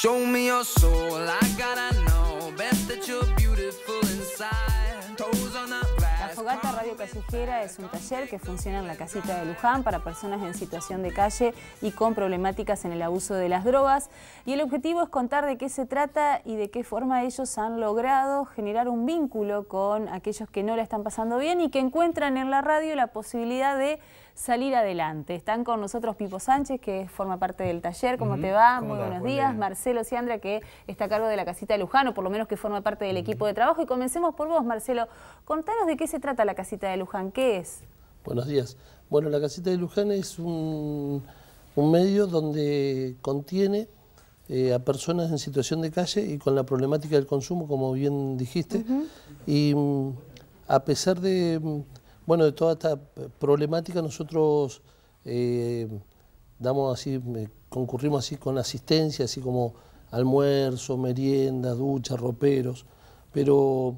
Show me your soul, I gotta know. Best that you're beautiful inside. Gata Radio Callejera es un taller que funciona en la casita de Luján para personas en situación de calle y con problemáticas en el abuso de las drogas. Y el objetivo es contar de qué se trata y de qué forma ellos han logrado generar un vínculo con aquellos que no la están pasando bien y que encuentran en la radio la posibilidad de salir adelante. Están con nosotros Pipo Sánchez, que forma parte del taller. ¿Cómo te va? Muy buenos días. Marcelo Siandra, que está a cargo de la casita de Luján, o por lo menos que forma parte del equipo de trabajo. Y comencemos por vos, Marcelo. Contanos de qué se trata la casita de Luján? ¿Qué es? Buenos días. Bueno, la casita de Luján es un, medio donde contiene eh, a personas en situación de calle y con la problemática del consumo, como bien dijiste. Y mm, a pesar de, mm, bueno, de toda esta problemática, nosotros eh, damos así, concurrimos así con asistencia, así como almuerzo, merienda, ducha, roperos, pero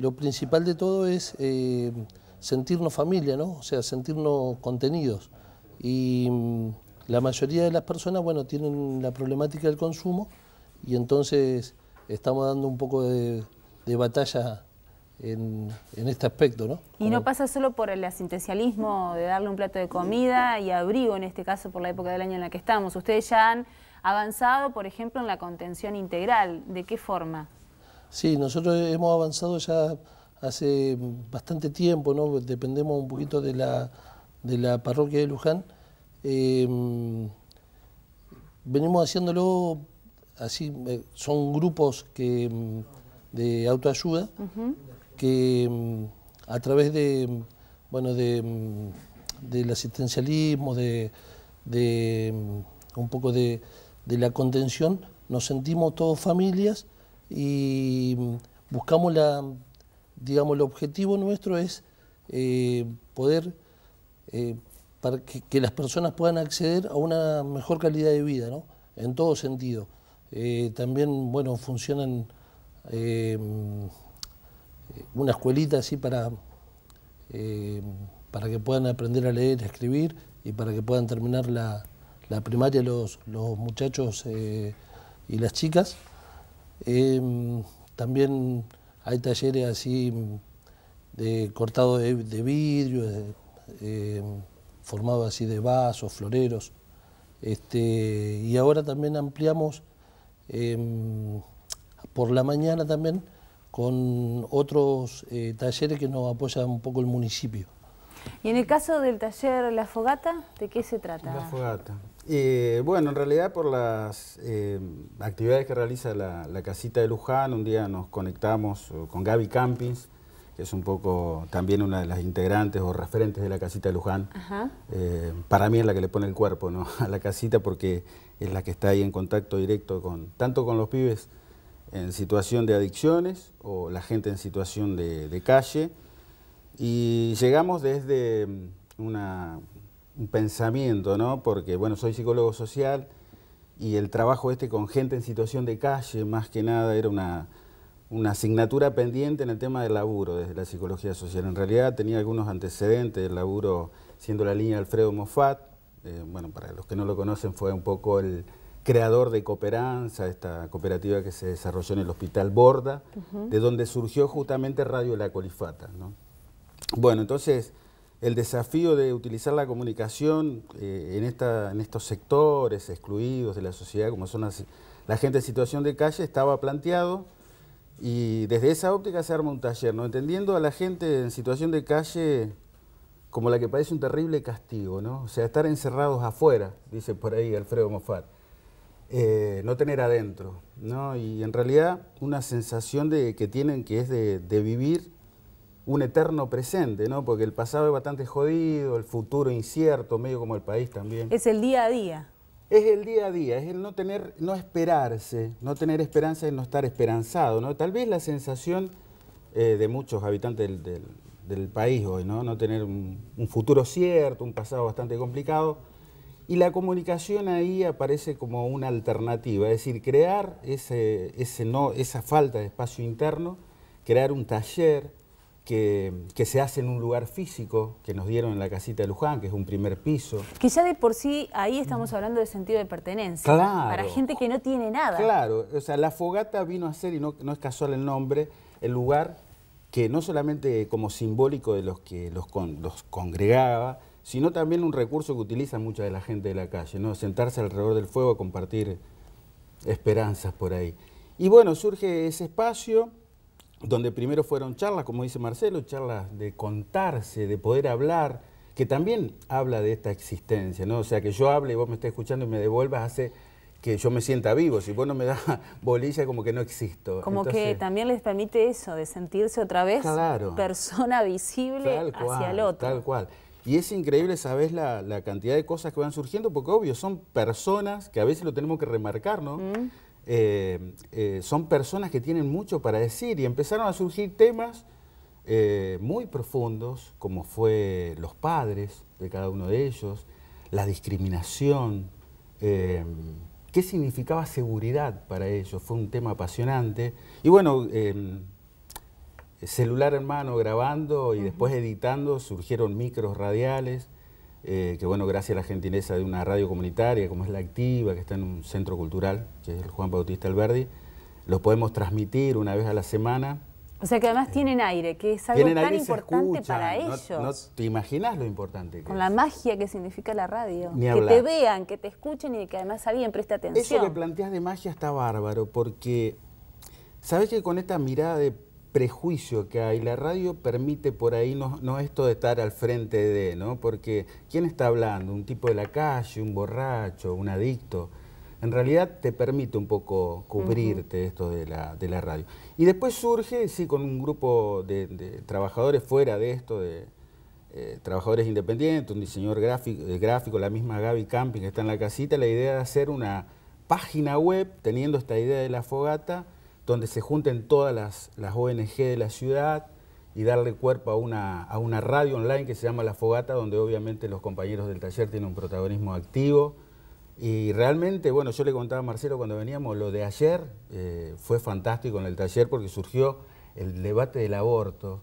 lo principal de todo es eh, sentirnos familia, ¿no? O sea, sentirnos contenidos. Y mm, la mayoría de las personas, bueno, tienen la problemática del consumo y entonces estamos dando un poco de, batalla en, este aspecto, ¿no? Y no pasa solo por el asistencialismo de darle un plato de comida y abrigo, en este caso, por la época del año en la que estamos. Ustedes ya han avanzado, por ejemplo, en la contención integral. ¿De qué forma? Sí, nosotros hemos avanzado ya hace bastante tiempo, ¿no? dependemos un poquito de la, de la parroquia de Luján. Em, venimos haciéndolo así, eh, son grupos em, de autoayuda que em, a través de, bueno, de, del asistencialismo, de, un poco de la contención, nos sentimos todos familias y buscamos la, digamos, el objetivo nuestro es eh, poder, eh, para que, las personas puedan acceder a una mejor calidad de vida, ¿no? En todo sentido. Eh, también, bueno, funcionan una escuelita así para, para que puedan aprender a leer, a escribir y para que puedan terminar la, primaria los muchachos y las chicas. Em, también hay talleres así de cortado de, vidrio, eh, formado así de vasos, floreros. Este, y ahora también ampliamos em, por la mañana también con otros eh, talleres que nos apoya un poco el municipio. Y en el caso del taller La Fogata, ¿de qué se trata? La Fogata. Eh, bueno, en realidad por las eh, actividades que realiza la, casita de Luján, un día nos conectamos eh, con Gaby Campins, que es un poco también una de las integrantes o referentes de la casita de Luján. para mí es la que le pone el cuerpo a la casita porque es la que está ahí en contacto directo con tanto con los pibes en situación de adicciones o la gente en situación de calle. Y llegamos desde mm, una, un pensamiento, ¿no? Porque, bueno, soy psicólogo social y el trabajo este con gente en situación de calle, más que nada, era una, asignatura pendiente en el tema del laburo desde la psicología social. En realidad tenía algunos antecedentes, del laburo siendo la línea Alfredo Moffat, eh, bueno, para los que no lo conocen fue un poco el creador de Cooperanza, esta cooperativa que se desarrolló en el Hospital Borda, de donde surgió justamente Radio La Colifata. ¿no? Bueno, entonces el desafío de utilizar la comunicación eh, en, estos sectores excluidos de la sociedad, como son las, la gente en situación de calle, estaba planteado y desde esa óptica se arma un taller, ¿no? entendiendo a la gente en situación de calle como la que parece un terrible castigo, ¿no? o sea, estar encerrados afuera, dice por ahí Alfredo Moffat, eh, no tener adentro, ¿no? y en realidad una sensación de, que tienen que es de vivir un eterno presente, ¿no? Porque el pasado es bastante jodido, el futuro incierto, medio como el país también. Es el día a día. Es el día a día, es el no tener, no esperarse, no tener esperanza y no estar esperanzado, ¿no? Tal vez la sensación eh, de muchos habitantes del, país hoy, ¿no? No tener un, futuro cierto, un pasado bastante complicado. Y la comunicación ahí aparece como una alternativa, es decir, crear ese, ese no, esa falta de espacio interno, crear un taller, que, se hace en un lugar físico que nos dieron en la casita de Luján, que es un primer piso. Que ya de por sí ahí estamos hablando de sentido de pertenencia. Para gente que no tiene nada. Claro, o sea, la fogata vino a ser, y no, es casual el nombre, el lugar que no solamente como simbólico de los que los, los congregaba, sino también un recurso que utiliza mucha de la gente de la calle, ¿no? Sentarse alrededor del fuego a compartir esperanzas por ahí. Y bueno, surge ese espacio donde primero fueron charlas, como dice Marcelo, charlas de contarse, de poder hablar, que también habla de esta existencia, ¿no? O sea, que yo hable, y vos me estés escuchando y me devuelvas, hace que yo me sienta vivo, si vos no me das bolilla como que no existo. Como que también les permite eso, de sentirse otra vez persona visible hacia el otro. Tal cual. Y es increíble, sabes, la, cantidad de cosas que van surgiendo, porque obvio, son personas que a veces lo tenemos que remarcar, ¿no? Mm. Eh, son personas que tienen mucho para decir y empezaron a surgir temas eh, muy profundos, como fue los padres de cada uno de ellos, la discriminación, eh, qué significaba seguridad para ellos, fue un tema apasionante. Y bueno, em, celular en mano grabando y después editando, surgieron micros radiales. Eh, que bueno, gracias a la gentileza de una radio comunitaria como es La Activa, que está en un centro cultural, que es el Juan Bautista Alberdi, los podemos transmitir una vez a la semana. O sea que además eh, tienen aire, que es algo tan importante para ellos. No, te imaginas lo importante que Con la magia que significa la radio. que te vean, que te escuchen y que además alguien preste atención. Eso que planteas de magia está bárbaro, porque sabes que con esta mirada de prejuicio que hay. La radio permite por ahí no, esto de estar al frente de, ¿no? Porque ¿quién está hablando? ¿Un tipo de la calle, un borracho, un adicto? En realidad te permite un poco cubrirte esto de la, radio. Y después surge, sí, con un grupo de, trabajadores fuera de esto, de eh, trabajadores independientes, un diseñador gráfico, eh, gráfico, la misma Gaby Camping que está en la casita, la idea de hacer una página web, teniendo esta idea de la fogata, donde se junten todas las, ONG de la ciudad y darle cuerpo a una, radio online que se llama La Fogata, donde obviamente los compañeros del taller tienen un protagonismo activo. Y realmente, bueno, yo le contaba a Marcelo cuando veníamos, lo de ayer eh, fue fantástico en el taller porque surgió el debate del aborto.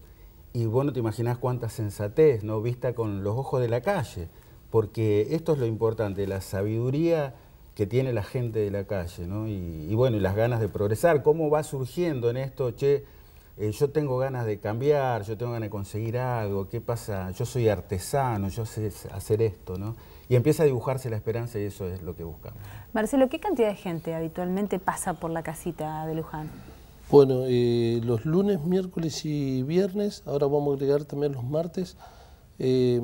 Y bueno te imaginas cuánta sensatez, ¿no? Vista con los ojos de la calle. Porque esto es lo importante, la sabiduría que tiene la gente de la calle, ¿no? Y, bueno, y las ganas de progresar, cómo va surgiendo en esto, che, eh, yo tengo ganas de cambiar, yo tengo ganas de conseguir algo, ¿qué pasa? Yo soy artesano, yo sé hacer esto, ¿no? Y empieza a dibujarse la esperanza y eso es lo que buscamos. Marcelo, ¿qué cantidad de gente habitualmente pasa por la casita de Luján? Bueno, eh, los lunes, miércoles y viernes, ahora vamos a agregar también los martes, eh,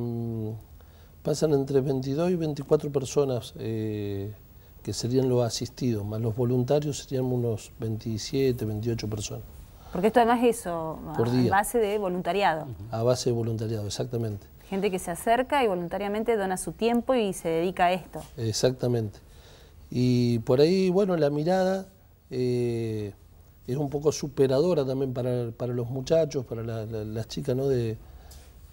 pasan entre 22 y 24 personas que serían los asistidos, más los voluntarios serían unos 27, 28 personas. Porque esto además es eso, a base de voluntariado. A base de voluntariado, exactamente. Gente que se acerca y voluntariamente dona su tiempo y se dedica a esto. Exactamente. Y por ahí, bueno, la mirada eh, es un poco superadora también para, los muchachos, para las chicas ¿no? de,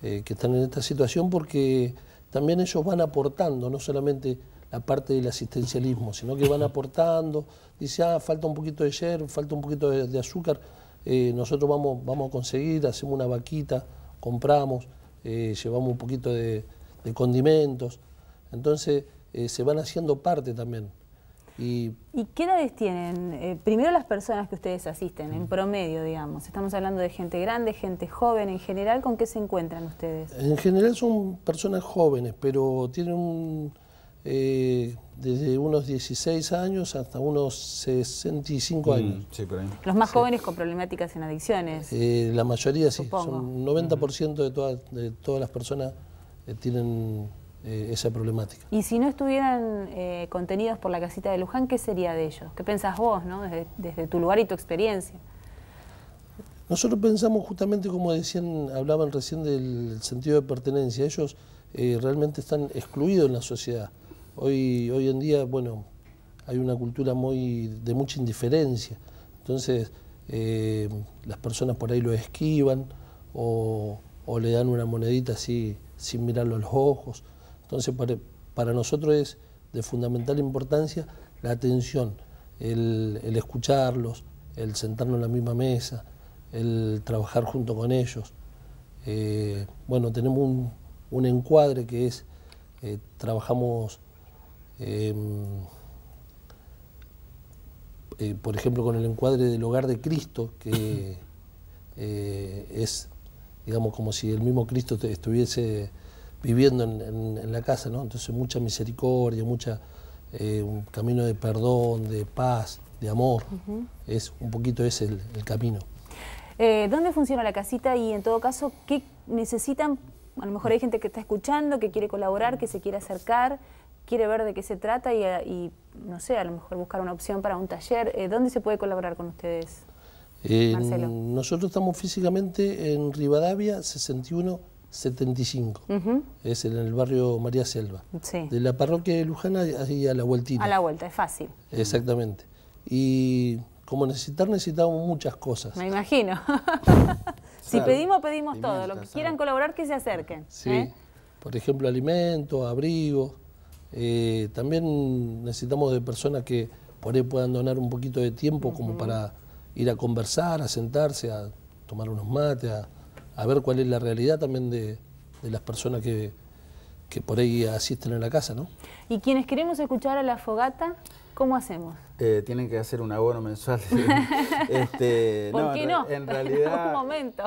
eh, que están en esta situación, porque también ellos van aportando, no solamente la parte del asistencialismo, sino que van aportando, dice, ah, falta un poquito de hierro, falta un poquito de, azúcar, eh, nosotros vamos, vamos a conseguir, hacemos una vaquita, compramos, eh, llevamos un poquito de, condimentos, entonces eh, se van haciendo parte también. Y, ¿Y qué edades tienen? primero las personas que ustedes asisten, en mm. promedio, digamos. Estamos hablando de gente grande, gente joven, en general, ¿con qué se encuentran ustedes? En general son personas jóvenes, pero tienen un, eh, desde unos 16 años hasta unos 65 mm, años. Los más jóvenes con problemáticas en adicciones. Eh, la mayoría sí, son 90% mm. de, todas las personas eh, tienen eh, esa problemática. Y si no estuvieran contenidos por la casita de Luján, ¿qué sería de ellos? ¿Qué pensás vos, desde, tu lugar y tu experiencia? Nosotros pensamos justamente como decían, hablaban recién del sentido de pertenencia. Ellos realmente están excluidos en la sociedad. Hoy, hoy en día, bueno, hay una cultura muy de mucha indiferencia. Entonces, eh, las personas por ahí lo esquivan o, le dan una monedita así sin mirarlo a los ojos. Entonces, para, nosotros es de fundamental importancia la atención, el, escucharlos, el sentarnos en la misma mesa, el trabajar junto con ellos. Eh, bueno, tenemos un, encuadre que es, eh, trabajamos Em, eh, por ejemplo, con el encuadre del hogar de Cristo, que eh, es, digamos, como si el mismo Cristo estuviese viviendo en, la casa, ¿no? Entonces, mucha misericordia, mucha, eh, un camino de perdón, de paz, de amor. Es un poquito ese el camino. ¿Dónde funciona la casita y, en todo caso, qué necesitan? A lo mejor hay gente que está escuchando, que quiere colaborar, que se quiere acercar quiere ver de qué se trata eh, y, no sé, a lo mejor buscar una opción para un taller, eh, ¿dónde se puede colaborar con ustedes? Marcelo. Nosotros estamos físicamente en Rivadavia 6175, es en el barrio María Selva. De la parroquia de Lujana ahí a la vueltita. A la vuelta, es fácil. Exactamente. Y como necesitar, necesitamos muchas cosas. Me imagino. si pedimos, pedimos todo. Lo que quieran colaborar, que se acerquen. Sí. ¿eh? Por ejemplo, alimentos, abrigos, eh, también necesitamos de personas que por ahí puedan donar un poquito de tiempo como para ir a conversar, a sentarse, a tomar unos mates, a, ver cuál es la realidad también de las personas que, que por ahí asisten en la casa, ¿no? Y quienes queremos escuchar a la fogata, ¿cómo hacemos? Eh, tienen que hacer un abono mensual. Este, ¿Por qué no? En realidad,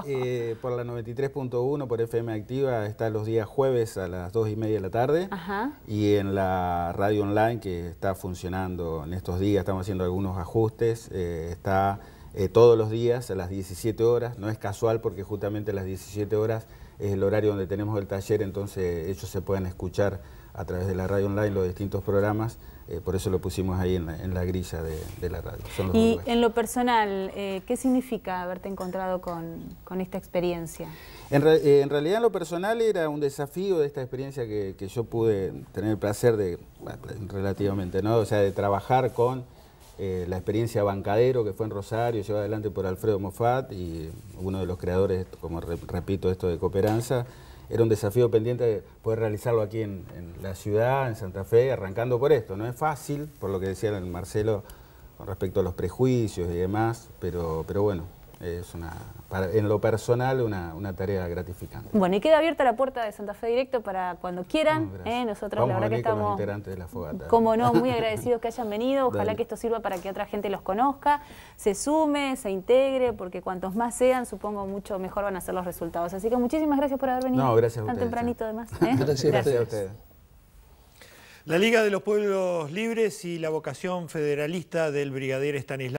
eh, por la 93.1, por FM Activa, está los días jueves a las 2 y media de la tarde. Ajá. Y en la radio online, que está funcionando en estos días, estamos haciendo algunos ajustes, eh, está eh, todos los días a las 17 horas. No es casual porque justamente a las 17 horas es el horario donde tenemos el taller, entonces ellos se pueden escuchar a través de la radio online los distintos programas, eh, por eso lo pusimos ahí en la, grilla de, la radio. y en lo personal, eh, ¿qué significa haberte encontrado con, esta experiencia? En, realidad en lo personal era un desafío de esta experiencia que, que yo pude tener el placer de, relativamente, ¿no? o sea, de trabajar con eh, la experiencia Bancadero que fue en Rosario, llevada adelante por Alfredo Moffat y uno de los creadores, como repito, esto de Cooperanza, era un desafío pendiente de poder realizarlo aquí en, la ciudad, en Santa Fe, arrancando por esto. No es fácil, por lo que decía el Marcelo con respecto a los prejuicios y demás, pero, pero bueno, es una, en lo personal una, tarea gratificante. Bueno, y queda abierta la puerta de Santa Fe Directo para cuando quieran. ¿eh? nosotros la verdad que estamos... Como no, muy agradecidos que hayan venido. Ojalá que esto sirva para que otra gente los conozca, se sume, se integre, porque cuantos más sean, supongo mucho mejor van a ser los resultados. Así que muchísimas gracias por haber venido. No, gracias Tan tempranito además. ¿eh? Gracias, gracias a ustedes. La Liga de los Pueblos Libres y la vocación federalista del brigadier Stanislav